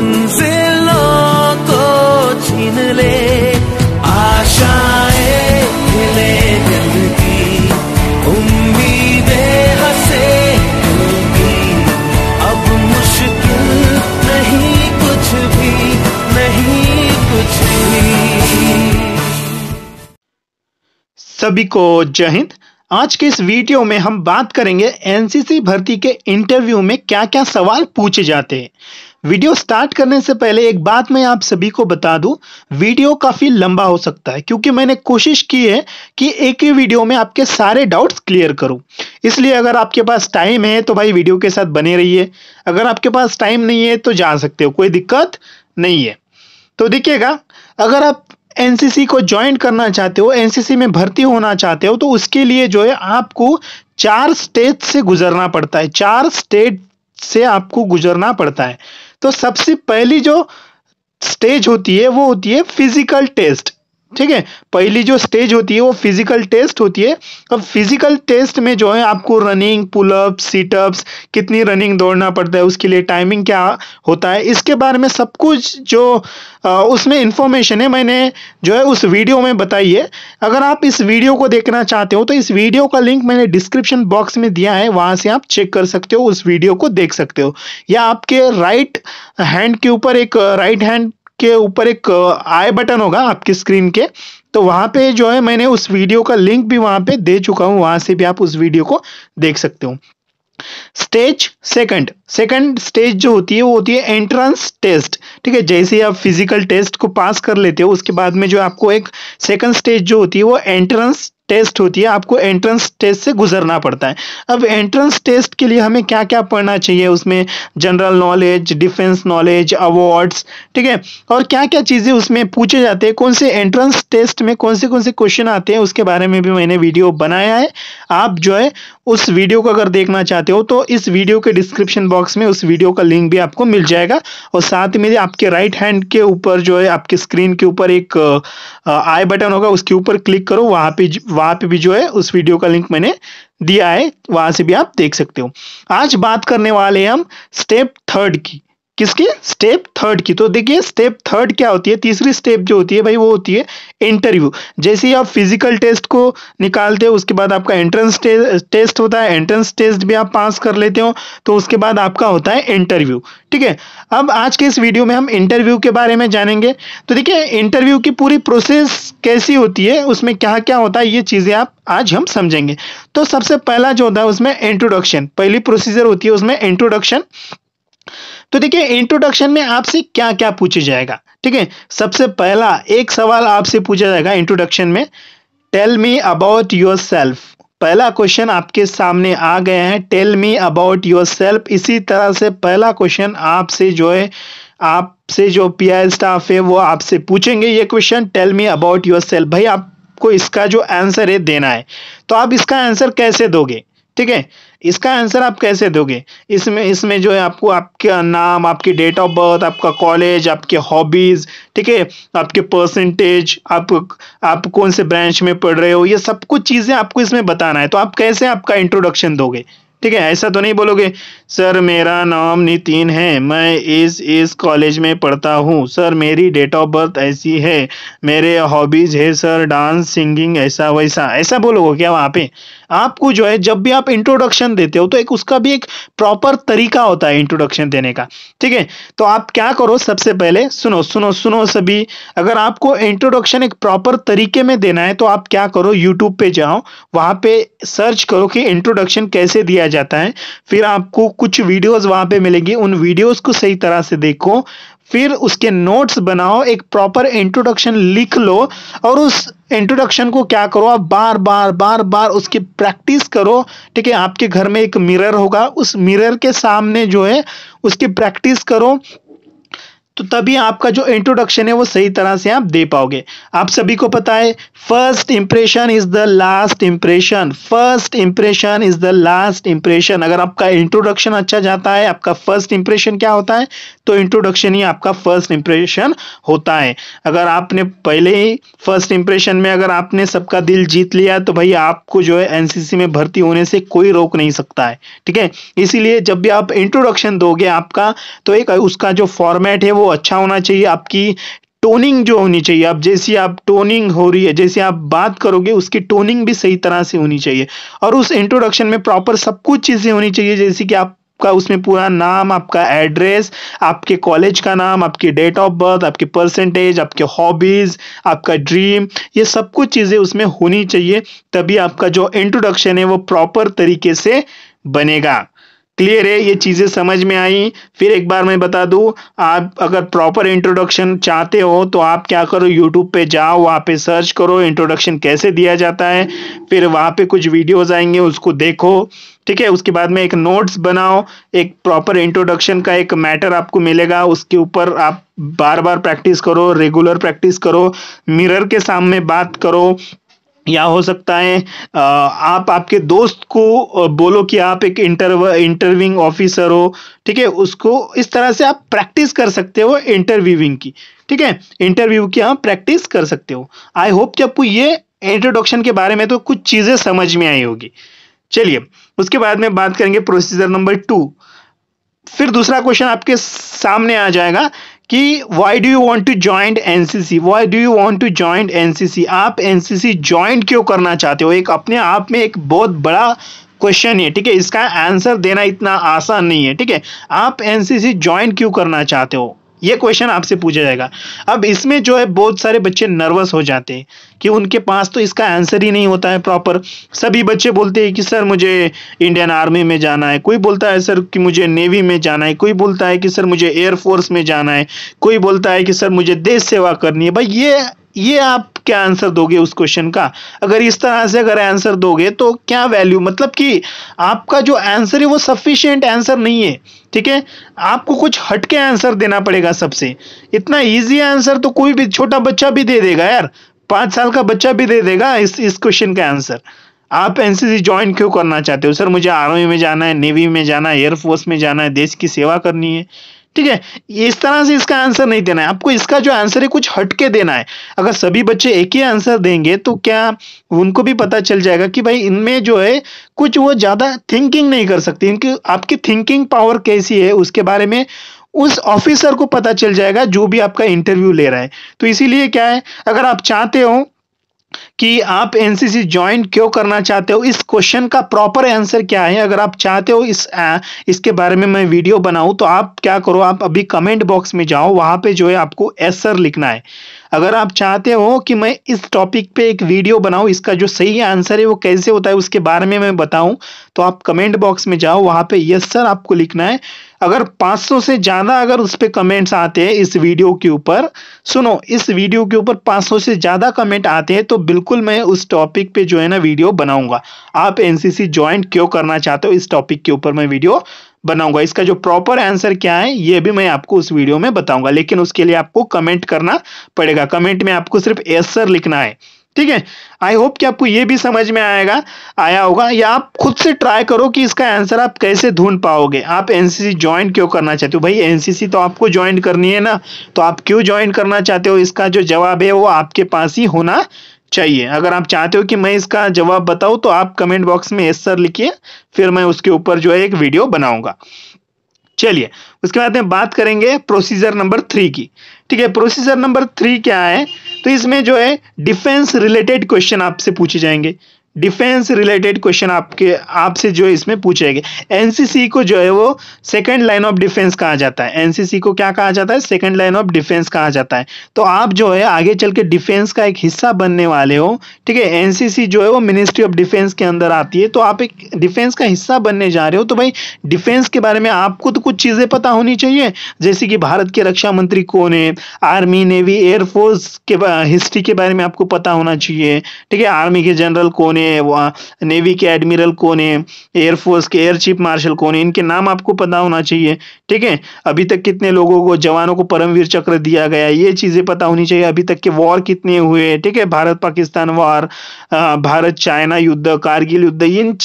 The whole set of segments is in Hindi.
मंजिलों को छीन ले सभी को जय हिंद आज के इस वीडियो में हम बात करेंगे एनसीसी भर्ती के इंटरव्यू में क्या क्या सवाल पूछे जाते हैं वीडियो स्टार्ट करने से पहले एक बात मैं आप सभी को बता दूं वीडियो काफ़ी लंबा हो सकता है क्योंकि मैंने कोशिश की है कि एक ही वीडियो में आपके सारे डाउट्स क्लियर करूं इसलिए अगर आपके पास टाइम है तो भाई वीडियो के साथ बने रहिए अगर आपके पास टाइम नहीं है तो जा सकते हो कोई दिक्कत नहीं है तो देखिएगा अगर आप एनसीसी को ज्वाइन करना चाहते हो एनसीसी में भर्ती होना चाहते हो तो उसके लिए जो है आपको चार स्टेज से गुजरना पड़ता है चार स्टेज से आपको गुजरना पड़ता है तो सबसे पहली जो स्टेज होती है वो होती है फिजिकल टेस्ट ठीक है पहली जो स्टेज होती है वो फिजिकल टेस्ट होती है अब फिजिकल टेस्ट में जो है आपको रनिंग पुलअप सीटअप्स कितनी रनिंग दौड़ना पड़ता है उसके लिए टाइमिंग क्या होता है इसके बारे में सब कुछ जो आ, उसमें इंफॉर्मेशन है मैंने जो है उस वीडियो में बताई है अगर आप इस वीडियो को देखना चाहते हो तो इस वीडियो का लिंक मैंने डिस्क्रिप्शन बॉक्स में दिया है वहाँ से आप चेक कर सकते हो उस वीडियो को देख सकते हो या आपके राइट हैंड के ऊपर एक राइट हैंड के ऊपर एक आई बटन होगा आपकी स्क्रीन के तो वहाँ पे जो है मैंने उस वीडियो का लिंक भी वहाँ पे दे चुका हूँ वहाँ से भी आप उस वीडियो को देख सकते हो स्टेज सेकंड सेकंड स्टेज जो होती है वो होती है एंट्रेंस टेस्ट ठीक है जैसे ही आप फिजिकल टेस्ट को पास कर लेते हो उसके बाद में जो आपको एक सेकंड स्टेज जो होती है वो एंट्रेंस टेस्ट होती है आपको एंट्रेंस टेस्ट से गुजरना पड़ता है अब एंट्रेंस टेस्ट के लिए हमें क्या क्या पढ़ना चाहिए उसमें general knowledge defence knowledge awards ठीक है और क्या क्या चीज़ें उसमें पूछे जाते हैं कौन से एंट्रेंस टेस्ट में कौन से कौन से क्वेश्चन आते हैं उसके बारे में भी मैंने वीडियो बनाया है आप जो है उस वीडियो को अगर देखना चाहते हो तो इस वीडियो के डिस्क्रिप्शन बॉक्स में उस वीडियो का लिंक भी आपको मिल जाएगा और साथ में आप आपके राइट हैंड के ऊपर जो है आपके स्क्रीन के ऊपर एक आई बटन होगा उसके ऊपर क्लिक करो वहाँ पे वहाँ पे भी जो है उस वीडियो का लिंक मैंने दिया है वहाँ से भी आप देख सकते हो आज बात करने वाले हम स्टेप थर्ड की किसकी स्टेप थर्ड की तो देखिए स्टेप थर्ड क्या होती है तीसरी स्टेप जो होती है भाई वो होती है इंटरव्यू जैसे ही आप फिजिकल टेस्ट को निकालते हो उसके बाद आपका एंट्रेंस टेस्ट होता है एंट्रेंस टेस्ट भी आप पास कर लेते हो तो उसके बाद आपका होता है इंटरव्यू ठीक है अब आज के इस वीडियो में हम इंटरव्यू के बारे में जानेंगे तो देखिए इंटरव्यू की पूरी प्रोसेस कैसी होती है उसमें क्या क्या होता है ये चीज़ें आप आज हम समझेंगे तो सबसे पहला जो होता है उसमें इंट्रोडक्शन पहली प्रोसीजर होती है उसमें इंट्रोडक्शन तो देखिए इंट्रोडक्शन में आपसे क्या क्या पूछा जाएगा ठीक है सबसे पहला एक सवाल आपसे पूछा जाएगा इंट्रोडक्शन में tell me about yourself पहला क्वेश्चन आपके सामने आ गया है tell me about yourself इसी तरह से पहला क्वेश्चन आपसे जो है आपसे जो पी आई स्टाफ है वो आपसे पूछेंगे ये question tell me about yourself भाई आपको इसका जो आंसर है देना है तो आप इसका आंसर कैसे दोगे ठीक है इसका आंसर आप कैसे दोगे इसमें इसमें जो है आपको आपका नाम आपकी डेट ऑफ बर्थ आपका कॉलेज आपके हॉबीज़ ठीक है आपके परसेंटेज आप आप कौन से ब्रांच में पढ़ रहे हो ये सब कुछ चीज़ें आपको इसमें बताना है तो आप कैसे आपका इंट्रोडक्शन दोगे ठीक है ऐसा तो नहीं बोलोगे सर मेरा नाम नितिन है मैं इस इस कॉलेज में पढ़ता हूँ सर मेरी डेट ऑफ बर्थ ऐसी है मेरे हॉबीज़ है सर डांस सिंगिंग ऐसा वैसा ऐसा बोलोगे क्या वहाँ पे आपको जो है जब भी आप इंट्रोडक्शन देते हो तो एक उसका भी एक प्रॉपर तरीका होता है इंट्रोडक्शन देने का ठीक है तो आप क्या करो सबसे पहले सुनो सुनो सुनो सभी अगर आपको इंट्रोडक्शन एक प्रॉपर तरीके में देना है तो आप क्या करो यूट्यूब पे जाओ वहां पे सर्च करो कि इंट्रोडक्शन कैसे दिया जाता है फिर आपको कुछ वीडियोज वहां पे मिलेंगी उन वीडियोज को सही तरह से देखो फिर उसके नोट्स बनाओ एक प्रॉपर इंट्रोडक्शन लिख लो और उस इंट्रोडक्शन को क्या करो आप बार बार बार बार उसकी प्रैक्टिस करो ठीक है आपके घर में एक मिरर होगा उस मिरर के सामने जो है उसकी प्रैक्टिस करो तो तभी आपका जो इंट्रोडक्शन है वो सही तरह से आप दे पाओगे आप सभी को पता है first impression is the last impression first impression is the last impression अगर आपका इंट्रोडक्शन अच्छा जाता है आपका फर्स्ट इंप्रेशन क्या होता है तो इंट्रोडक्शन ही आपका फर्स्ट इंप्रेशन होता है अगर आपने पहले ही फर्स्ट इंप्रेशन में अगर आपने सबका दिल जीत लिया तो भाई आपको जो है एनसीसी में भर्ती होने से कोई रोक नहीं सकता है ठीक है इसीलिए जब भी आप इंट्रोडक्शन दोगे आपका तो एक उसका जो फॉर्मेट है वो अच्छा होना चाहिए आपकी टोनिंग जो होनी चाहिए आप जैसी आप टोनिंग हो रही है जैसे आप बात करोगे उसकी टोनिंग भी सही तरह से होनी चाहिए और उस इंट्रोडक्शन में प्रॉपर सब कुछ चीज़ें होनी चाहिए जैसे कि आपका उसमें पूरा नाम आपका एड्रेस आपके कॉलेज का नाम आपकी डेट ऑफ बर्थ आपके परसेंटेज आपके हॉबीज आपका ड्रीम ये सब कुछ चीज़ें उसमें होनी चाहिए तभी आपका जो इंट्रोडक्शन है वो प्रॉपर तरीके से बनेगा क्लियर है ये चीज़ें समझ में आई फिर एक बार मैं बता दू आप अगर प्रॉपर इंट्रोडक्शन चाहते हो तो आप क्या करो यूट्यूब पे जाओ वहाँ पे सर्च करो इंट्रोडक्शन कैसे दिया जाता है फिर वहाँ पे कुछ वीडियोज़ आएंगे उसको देखो ठीक है उसके बाद में एक नोट्स बनाओ एक प्रॉपर इंट्रोडक्शन का एक मैटर आपको मिलेगा उसके ऊपर आप बार बार प्रैक्टिस करो रेगुलर प्रैक्टिस करो मिरर के सामने बात करो या हो सकता है आप आपके दोस्त को बोलो कि आप एक इंटर इंटरव्यूइंग ऑफिसर हो ठीक है उसको इस तरह से आप प्रैक्टिस कर सकते हो इंटरव्यूइंग की ठीक है इंटरव्यू की आप प्रैक्टिस कर सकते हो आई होप कि आपको ये इंट्रोडक्शन के बारे में तो कुछ चीज़ें समझ में आई होगी चलिए उसके बाद में बात करेंगे प्रोसीजर नंबर टू फिर दूसरा क्वेश्चन आपके सामने आ जाएगा कि why do you want to join C why do you want to join N C C आप एन सी सी ज्वाइन क्यों करना चाहते हो एक अपने आप में एक बहुत बड़ा क्वेश्चन है ठीक है इसका आंसर देना इतना आसान नहीं है ठीक है आप एन सी सी ज्वाइन क्यों करना चाहते हो ये क्वेश्चन आपसे पूछा जाएगा अब इसमें जो है बहुत सारे बच्चे नर्वस हो जाते हैं कि उनके पास तो इसका आंसर ही नहीं होता है प्रॉपर सभी बच्चे बोलते हैं कि सर मुझे इंडियन आर्मी में जाना है कोई बोलता है सर कि मुझे नेवी में जाना है कोई बोलता है कि सर मुझे एयरफोर्स में जाना है कोई बोलता है कि सर मुझे देश सेवा करनी है भाई ये ये आप क्या आंसर दोगे उस क्वेश्चन का अगर इस तरह से अगर आंसर दोगे तो क्या वैल्यू मतलब कि आपका जो आंसर है वो सफिशियंट आंसर नहीं है ठीक है आपको कुछ हटके आंसर देना पड़ेगा सबसे इतना इजी आंसर तो कोई भी छोटा बच्चा भी दे देगा यार पाँच साल का बच्चा भी दे देगा इस इस क्वेश्चन का आंसर आप एनसीसी ज्वाइन क्यों करना चाहते हो सर मुझे आर्मी में जाना है नेवी में जाना है एयरफोर्स में जाना है देश की सेवा करनी है ठीक है इस तरह से इसका आंसर नहीं देना है आपको इसका जो आंसर है कुछ हटके देना है अगर सभी बच्चे एक ही आंसर देंगे तो क्या उनको भी पता चल जाएगा कि भाई इनमें जो है कुछ वो ज़्यादा थिंकिंग नहीं कर सकती इनकी आपकी थिंकिंग पावर कैसी है उसके बारे में उस ऑफिसर को पता चल जाएगा जो भी आपका इंटरव्यू ले रहा है तो इसीलिए क्या है अगर आप चाहते हो कि आप एनसीसी ज्वाइन क्यों करना चाहते हो इस क्वेश्चन का प्रॉपर आंसर क्या है अगर आप चाहते हो इस आ, इसके बारे में मैं वीडियो बनाऊं तो आप क्या करो आप अभी कमेंट बॉक्स में जाओ वहां पे जो है आपको एसर लिखना है अगर आप चाहते हो कि मैं इस टॉपिक पे एक वीडियो बनाऊँ इसका जो सही आंसर है वो कैसे होता है उसके बारे में मैं बताऊँ तो आप कमेंट बॉक्स में जाओ वहाँ पे यस सर आपको लिखना है अगर 500 से ज़्यादा अगर उस पर कमेंट्स आते हैं इस वीडियो के ऊपर सुनो इस वीडियो के ऊपर 500 से ज़्यादा कमेंट आते हैं तो बिल्कुल मैं उस टॉपिक पे जो है ना वीडियो बनाऊंगा आप एनसीसी ज्वाइन क्यों करना चाहते हो इस टॉपिक के ऊपर मैं वीडियो बनाऊंगा इसका जो प्रॉपर आंसर क्या है ये भी मैं आपको उस वीडियो में बताऊंगा लेकिन उसके लिए आपको कमेंट करना पड़ेगा कमेंट में आपको सिर्फ एसर लिखना है ठीक है आई होप कि आपको ये भी समझ में आएगा आया होगा या आप खुद से ट्राई करो कि इसका आंसर आप कैसे ढूंढ पाओगे आप एनसीसी ज्वाइन क्यों करना चाहते हो भाई एनसीसी तो आपको ज्वाइन करनी है ना तो आप क्यों ज्वाइन करना चाहते हो इसका जो जवाब है वो आपके पास ही होना चाहिए अगर आप चाहते हो कि मैं इसका जवाब बताऊं तो आप कमेंट बॉक्स में यस सर लिखिए फिर मैं उसके ऊपर जो है एक वीडियो बनाऊंगा चलिए उसके बाद में बात करेंगे प्रोसीजर नंबर थ्री की ठीक है प्रोसीजर नंबर थ्री क्या है तो इसमें जो है डिफेंस रिलेटेड क्वेश्चन आपसे पूछे जाएंगे डिफेंस रिलेटेड क्वेश्चन आपके आपसे जो इसमें पूछेगा एनसीसी को जो है वो सेकंड लाइन ऑफ डिफेंस कहा जाता है एनसीसी को क्या कहा जाता है सेकंड लाइन ऑफ डिफेंस कहा जाता है तो आप जो है आगे चल के डिफेंस का एक हिस्सा बनने वाले हो ठीक है एनसीसी जो है वो मिनिस्ट्री ऑफ डिफेंस के अंदर आती है तो आप एक डिफेंस का हिस्सा बनने जा रहे हो तो भाई डिफेंस के बारे में आपको तो कुछ चीज़ें पता होनी चाहिए जैसे कि भारत के रक्षा मंत्री कौन है आर्मी नेवी एयरफोर्स के हिस्ट्री के बारे में आपको पता होना चाहिए ठीक है आर्मी के जनरल कौन है है नेवी के एडमिरल कौन है एयरफोर्स के एयर चीफ मार्शल कौन है इनके नाम आपको पता होना चाहिए ठीक है अभी तक कितने लोगों को जवानों को परमवीर चक्र दिया गया ये चीज़ें पता होनी चाहिए अभी तक के वॉर कितने हुए ठीक है भारत पाकिस्तान वॉर भारत चाइना युद्ध कारगिल युद्ध इन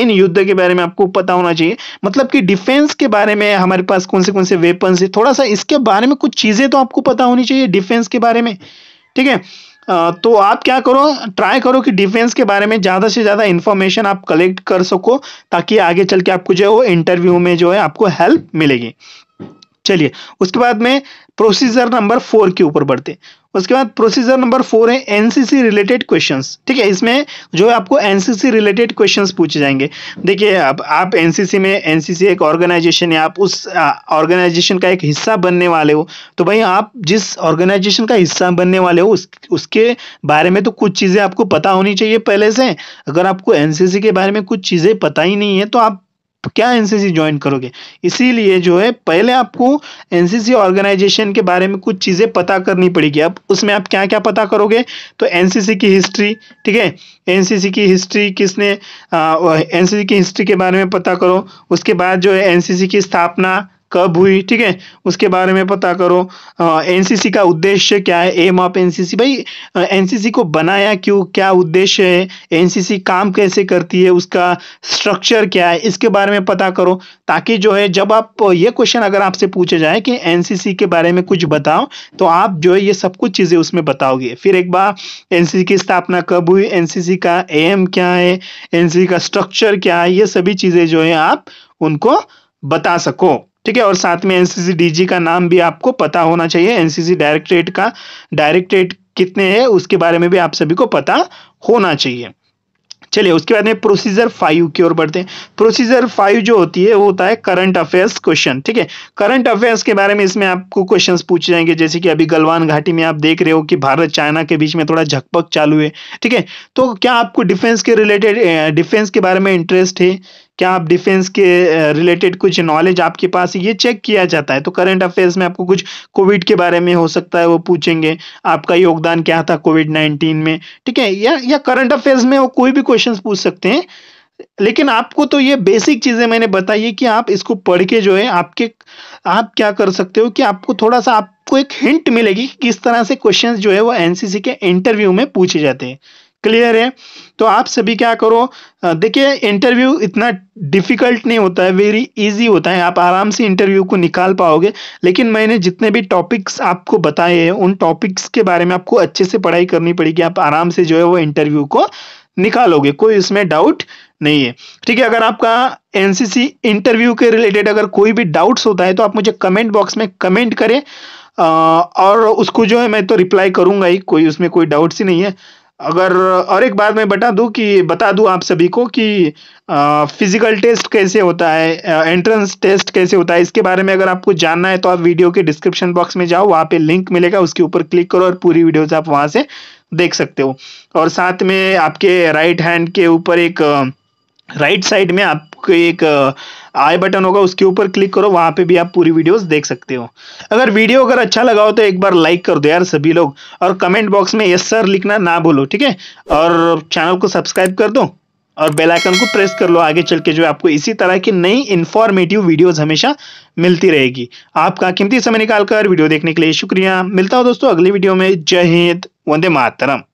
इन युद्ध के बारे में आपको पता होना चाहिए मतलब कि डिफेंस के बारे में हमारे पास कौन से कौन से वेपन्स है थोड़ा सा इसके बारे में कुछ चीज़ें तो आपको पता होनी चाहिए डिफेंस के बारे में ठीक है तो आप क्या करो ट्राई करो कि डिफेंस के बारे में ज़्यादा से ज़्यादा इन्फॉर्मेशन आप कलेक्ट कर सको ताकि आगे चल के आपको जो है वो इंटरव्यू में जो है आपको हेल्प मिलेगी चलिए उसके बाद में प्रोसीजर नंबर फोर के ऊपर बढ़ते उसके बाद प्रोसीजर नंबर फोर है एनसीसी रिलेटेड क्वेश्चंस ठीक है इसमें जो है आपको एनसीसी रिलेटेड क्वेश्चंस पूछे जाएंगे देखिए अब आप एनसीसी में एनसीसी एक ऑर्गेनाइजेशन है आप उस ऑर्गेनाइजेशन का एक हिस्सा बनने वाले हो तो भाई आप जिस ऑर्गेनाइजेशन का हिस्सा बनने वाले हो उस, उसके बारे में तो कुछ चीज़ें आपको पता होनी चाहिए पहले से अगर आपको एनसीसी के बारे में कुछ चीज़ें पता ही नहीं है तो आप तो क्या एनसीसी ज्वाइन करोगे इसीलिए जो है पहले आपको एनसीसी ऑर्गेनाइजेशन के बारे में कुछ चीज़ें पता करनी पड़ेगी अब उसमें आप क्या क्या पता करोगे तो एनसीसी की हिस्ट्री ठीक है एनसीसी की हिस्ट्री किसने एनसीसी की हिस्ट्री के बारे में पता करो उसके बाद जो है एनसीसी की स्थापना कब हुई ठीक है उसके बारे में पता करो एनसीसी का उद्देश्य क्या है एम ऑफ एनसीसी भाई एनसीसी को बनाया क्यों क्या उद्देश्य है एनसीसी काम कैसे करती है उसका स्ट्रक्चर क्या है इसके बारे में पता करो ताकि जो है जब आप ये क्वेश्चन अगर आपसे पूछे जाए कि एनसीसी के बारे में कुछ बताओ तो आप जो है ये सब कुछ चीज़ें उसमें बताओगे फिर एक बार एन की स्थापना कब हुई एन का एम क्या है एन का स्ट्रक्चर क्या है ये सभी चीज़ें जो है आप उनको बता सको ठीक है और साथ में एनसीसी डीजी का नाम भी आपको पता होना चाहिए एनसीसी डायरेक्टरेट का डायरेक्टरेट कितने हैं उसके बारे में भी आप सभी को पता होना चाहिए चलिए उसके बाद में प्रोसीजर फाइव की ओर बढ़ते हैं प्रोसीजर फाइव जो होती है वो होता है करंट अफेयर्स क्वेश्चन ठीक है करंट अफेयर्स के बारे में इसमें आपको क्वेश्चंस पूछे जाएंगे जैसे कि अभी गलवान घाटी में आप देख रहे हो कि भारत चाइना के बीच में थोड़ा झकपक चालू है ठीक है तो क्या आपको डिफेंस के रिलेटेड डिफेंस के बारे में इंटरेस्ट है क्या आप डिफेंस के रिलेटेड कुछ नॉलेज आपके पास ये चेक किया जाता है तो करंट अफेयर्स में आपको कुछ कोविड के बारे में हो सकता है वो पूछेंगे आपका योगदान क्या था कोविड नाइन्टीन में ठीक है या या करंट अफेयर्स में वो कोई भी क्वेश्चन पूछ सकते हैं लेकिन आपको तो ये बेसिक चीज़ें मैंने बताई है कि आप इसको पढ़ के जो है आपके आप क्या कर सकते हो कि आपको थोड़ा सा आपको एक हिंट मिलेगी कि किस तरह से क्वेश्चंस जो है वो एनसीसी के इंटरव्यू में पूछे जाते हैं क्लियर है तो आप सभी क्या करो देखिए इंटरव्यू इतना डिफ़िकल्ट नहीं होता है वेरी इजी होता है आप आराम से इंटरव्यू को निकाल पाओगे लेकिन मैंने जितने भी टॉपिक्स आपको बताए हैं उन टॉपिक्स के बारे में आपको अच्छे से पढ़ाई करनी पड़ेगी आप आराम से जो है वो इंटरव्यू को निकालोगे कोई इसमें डाउट नहीं है ठीक है अगर आपका एनसीसी इंटरव्यू के रिलेटेड अगर कोई भी डाउट्स होता है तो आप मुझे कमेंट बॉक्स में कमेंट करें और उसको जो है मैं तो रिप्लाई करूंगा ही कोई उसमें कोई डाउट्स ही नहीं है अगर और एक बात मैं बता दूं कि बता दूं आप सभी को कि फिज़िकल टेस्ट कैसे होता है एंट्रेंस टेस्ट कैसे होता है इसके बारे में अगर आपको जानना है तो आप वीडियो के डिस्क्रिप्शन बॉक्स में जाओ वहाँ पे लिंक मिलेगा उसके ऊपर क्लिक करो और पूरी वीडियोज आप वहाँ से देख सकते हो और साथ में आपके राइट हैंड के ऊपर एक राइट साइड में आप एक आई बटन होगा उसके ऊपर क्लिक करो वहां पे भी आप पूरी वीडियोस देख सकते हो अगर वीडियो अगर अच्छा लगा हो तो एक बार लाइक कर दो यार सभी लोग और कमेंट बॉक्स में यस सर लिखना ना भूलो ठीक है और चैनल को सब्सक्राइब कर दो और बेल आइकन को प्रेस कर लो आगे चल के जो आपको इसी तरह की नई इंफॉर्मेटिव वीडियोस हमेशा मिलती रहेगी आपका कीमती समय निकालकर वीडियो देखने के लिए शुक्रिया मिलता हूं दोस्तों अगली वीडियो में जय हिंद वंदे मातरम